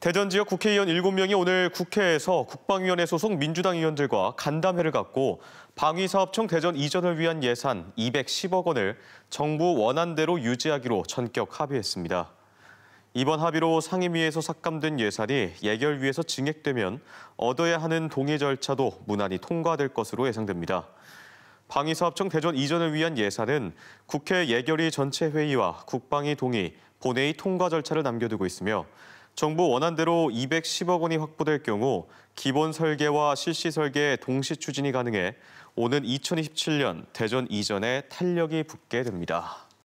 대전 지역 국회의원 7명이 오늘 국회에서 국방위원회 소속 민주당 의원들과 간담회를 갖고 방위사업청 대전 이전을 위한 예산 210억 원을 정부 원안대로 유지하기로 전격 합의했습니다. 이번 합의로 상임위에서 삭감된 예산이 예결위에서 증액되면 얻어야 하는 동의 절차도 무난히 통과될 것으로 예상됩니다. 방위사업청 대전 이전을 위한 예산은 국회 예결위 전체 회의와 국방위 동의, 본회의 통과 절차를 남겨두고 있으며 정부 원안대로 210억 원이 확보될 경우 기본 설계와 실시 설계 동시 추진이 가능해 오는 2027년 대전 이전에 탄력이 붙게 됩니다.